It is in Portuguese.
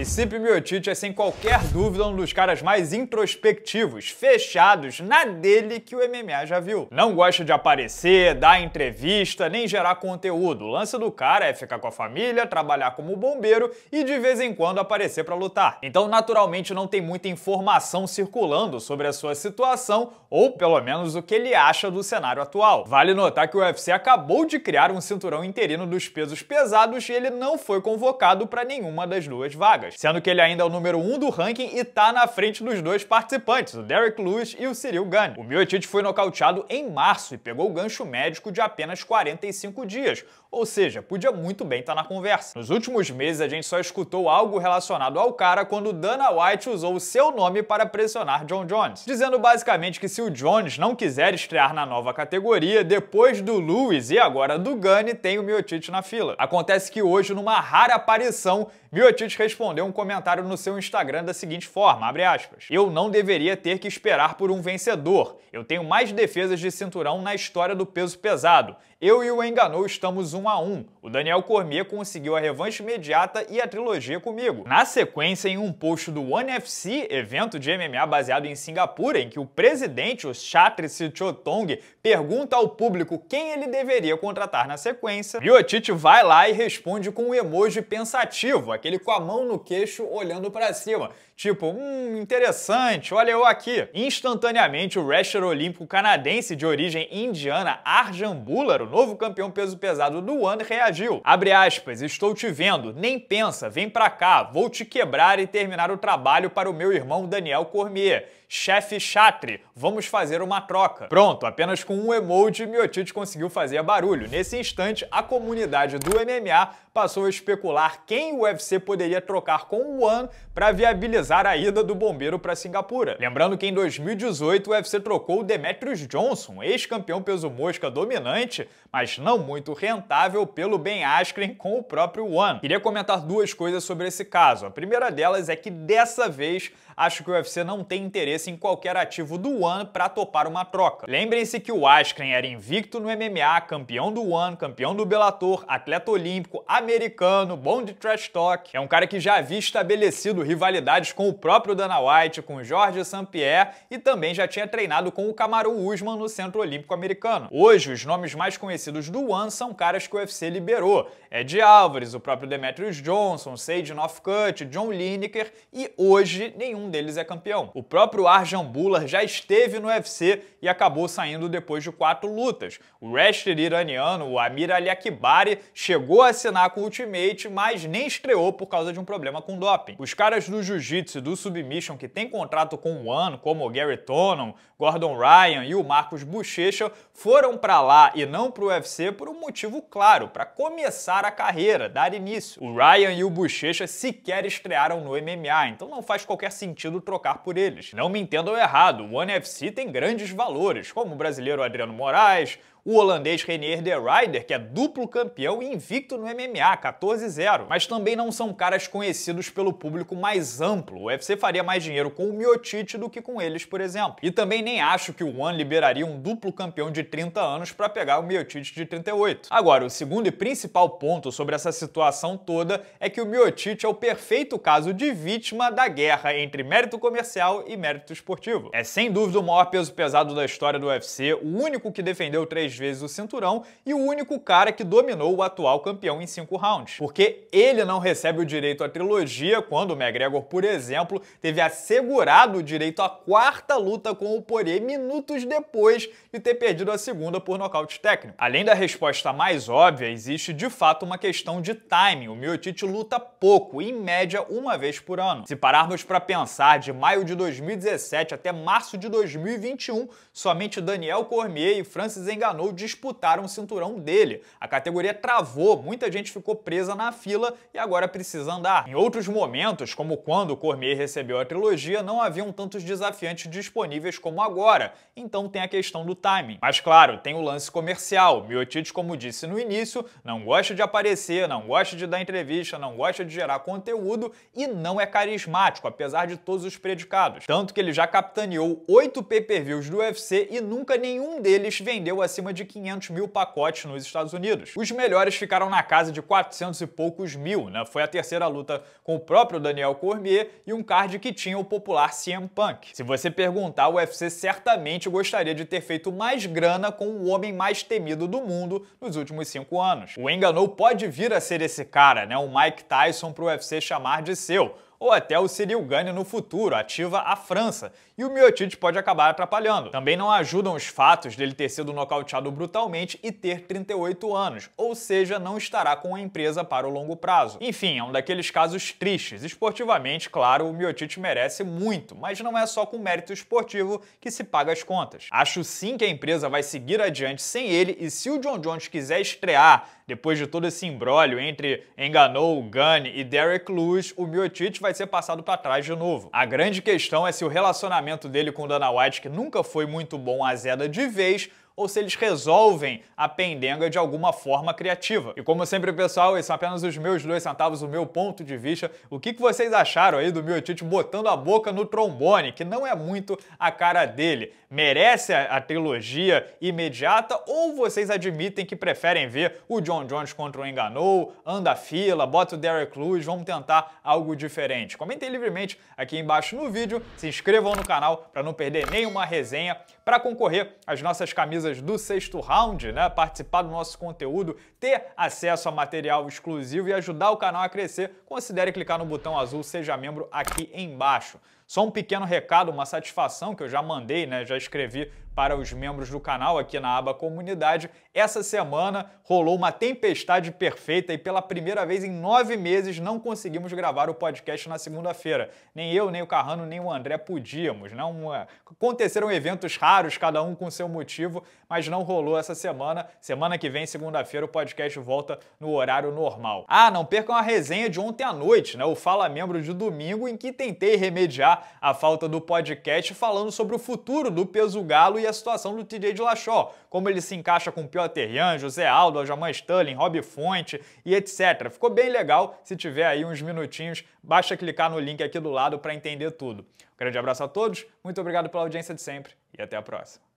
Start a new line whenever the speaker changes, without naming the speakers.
E Sip Miotic é, sem qualquer dúvida, um dos caras mais introspectivos, fechados, na dele que o MMA já viu. Não gosta de aparecer, dar entrevista, nem gerar conteúdo. O lance do cara é ficar com a família, trabalhar como bombeiro e de vez em quando aparecer para lutar. Então, naturalmente, não tem muita informação circulando sobre a sua situação ou pelo menos o que ele acha do cenário atual. Vale notar que o UFC acabou de criar um cinturão interino dos pesos pesados e ele não foi convocado para nenhuma das duas vagas sendo que ele ainda é o número 1 um do ranking e tá na frente dos dois participantes, o Derek Lewis e o Cyril Gane. O Miocic foi nocauteado em março e pegou o gancho médico de apenas 45 dias, ou seja, podia muito bem estar tá na conversa. Nos últimos meses, a gente só escutou algo relacionado ao cara quando Dana White usou o seu nome para pressionar John Jones, dizendo basicamente que se o Jones não quiser estrear na nova categoria, depois do Lewis e agora do Gane, tem o Miocic na fila. Acontece que hoje, numa rara aparição, Miocic respondeu respondeu um comentário no seu Instagram da seguinte forma, abre aspas, eu não deveria ter que esperar por um vencedor, eu tenho mais defesas de cinturão na história do peso pesado, eu e o Enganou estamos um a um. O Daniel Cormier conseguiu a revanche imediata e a trilogia comigo. Na sequência, em um post do One FC, evento de MMA baseado em Singapura, em que o presidente, o Chatrice Chotong, pergunta ao público quem ele deveria contratar na sequência, Miotite vai lá e responde com um emoji pensativo, aquele com a mão no queixo olhando para cima. Tipo, hum, interessante, olha eu aqui. Instantaneamente, o wrestler olímpico canadense de origem indiana Arjan Bular, o novo campeão peso pesado do ano, reagiu. Abre aspas, estou te vendo, nem pensa, vem pra cá, vou te quebrar e terminar o trabalho para o meu irmão Daniel Cormier. Chefe Chatre, vamos fazer uma troca. Pronto, apenas com um emoji, Miotite conseguiu fazer barulho. Nesse instante, a comunidade do MMA passou a especular quem o UFC poderia trocar com o One para viabilizar realizar a ida do bombeiro para Singapura. Lembrando que em 2018 o UFC trocou o Demetrius Johnson, ex-campeão peso mosca dominante, mas não muito rentável, pelo Ben Askren com o próprio One. Queria comentar duas coisas sobre esse caso. A primeira delas é que dessa vez acho que o UFC não tem interesse em qualquer ativo do One para topar uma troca. Lembrem-se que o Askren era invicto no MMA, campeão do One, campeão do Bellator, atleta olímpico, americano, bom de trash talk. É um cara que já havia estabelecido rivalidades com o próprio Dana White, com Jorge St-Pierre e também já tinha treinado com o Camaro Usman no Centro Olímpico Americano. Hoje, os nomes mais conhecidos do One são caras que o UFC liberou. Ed Álvares, o próprio Demetrius Johnson, Sage Northcutt, John Lineker e hoje nenhum deles é campeão. O próprio Arjan Bular já esteve no UFC e acabou saindo depois de quatro lutas. O wrestler iraniano, o Amir Ali Akbari, chegou a assinar com o Ultimate, mas nem estreou por causa de um problema com doping. Os caras do jiu-jitsu do Submission, que tem contrato com um ano, como o Gary Tonon, Gordon Ryan e o Marcos Bochecha, foram para lá e não para o UFC por um motivo claro, para começar a carreira, dar início. O Ryan e o Bochecha sequer estrearam no MMA, então não faz qualquer sentido trocar por eles. Não me entendam errado, o One FC tem grandes valores, como o brasileiro Adriano Moraes, o holandês Renier de Ryder, que é duplo campeão e invicto no MMA, 14-0. Mas também não são caras conhecidos pelo público mais amplo. O UFC faria mais dinheiro com o Miotite do que com eles, por exemplo. E também nem acho que o One liberaria um duplo campeão de 30 anos para pegar o Miotite de 38. Agora, o segundo e principal ponto sobre essa situação toda é que o Miotite é o perfeito caso de vítima da guerra entre mérito comercial e mérito esportivo. É sem dúvida o maior peso pesado da história do UFC, o único que defendeu três três vezes o cinturão e o único cara que dominou o atual campeão em cinco rounds. Porque ele não recebe o direito à trilogia quando o McGregor, por exemplo, teve assegurado o direito à quarta luta com o Poirier minutos depois de ter perdido a segunda por nocaute técnico. Além da resposta mais óbvia, existe de fato uma questão de timing. O Miotite luta pouco, em média uma vez por ano. Se pararmos para pensar, de maio de 2017 até março de 2021, somente Daniel Cormier e Francis Ngannou ou disputaram o cinturão dele. A categoria travou, muita gente ficou presa na fila e agora precisa andar. Em outros momentos, como quando Cormier recebeu a trilogia, não haviam tantos desafiantes disponíveis como agora, então tem a questão do timing. Mas claro, tem o lance comercial. Miotite, como disse no início, não gosta de aparecer, não gosta de dar entrevista, não gosta de gerar conteúdo e não é carismático, apesar de todos os predicados. Tanto que ele já capitaneou oito pay-per-views do UFC e nunca nenhum deles vendeu acima acima de 500 mil pacotes nos Estados Unidos. Os melhores ficaram na casa de 400 e poucos mil, né? Foi a terceira luta com o próprio Daniel Cormier e um card que tinha o popular CM Punk. Se você perguntar, o UFC certamente gostaria de ter feito mais grana com o homem mais temido do mundo nos últimos cinco anos. O Enganou pode vir a ser esse cara, né? O Mike Tyson para o UFC chamar de seu ou até o Cyril Gane no futuro, ativa a França, e o Miotite pode acabar atrapalhando. Também não ajudam os fatos dele ter sido nocauteado brutalmente e ter 38 anos, ou seja, não estará com a empresa para o longo prazo. Enfim, é um daqueles casos tristes. Esportivamente, claro, o Miotite merece muito, mas não é só com mérito esportivo que se paga as contas. Acho sim que a empresa vai seguir adiante sem ele e se o John Jones quiser estrear depois de todo esse imbróglio entre Enganou, Gunny e Derek Lewis, o Miocic vai ser passado para trás de novo. A grande questão é se o relacionamento dele com Dana White, que nunca foi muito bom, azeda de vez ou se eles resolvem a pendenga de alguma forma criativa. E como sempre, pessoal, esses são apenas os meus dois centavos, o meu ponto de vista. O que, que vocês acharam aí do Miotite botando a boca no trombone, que não é muito a cara dele? Merece a, a trilogia imediata ou vocês admitem que preferem ver o John Jones contra o Enganou, anda a fila, bota o Derek Lewis, vamos tentar algo diferente? Comentem livremente aqui embaixo no vídeo, se inscrevam no canal para não perder nenhuma resenha, para concorrer às nossas camisas do sexto round, né? Participar do nosso conteúdo, ter acesso a material exclusivo e ajudar o canal a crescer, considere clicar no botão azul Seja Membro aqui embaixo. Só um pequeno recado, uma satisfação que eu já mandei, né? Já escrevi para os membros do canal aqui na aba Comunidade. Essa semana rolou uma tempestade perfeita e pela primeira vez em nove meses não conseguimos gravar o podcast na segunda-feira. Nem eu, nem o Carrano, nem o André podíamos. Não né? É, aconteceram eventos raros, cada um com seu motivo, mas não rolou essa semana. Semana que vem, segunda-feira, o podcast volta no horário normal. Ah, não percam a resenha de ontem à noite, né? O Fala Membro de domingo, em que tentei remediar a falta do podcast falando sobre o futuro do Peso Galo e a situação do TJ de Lachó, como ele se encaixa com Piotr Jan, José Aldo, Aljaman Sterling, Rob Fonte e etc. Ficou bem legal, se tiver aí uns minutinhos, basta clicar no link aqui do lado para entender tudo. Um grande abraço a todos, muito obrigado pela audiência de sempre e até a próxima.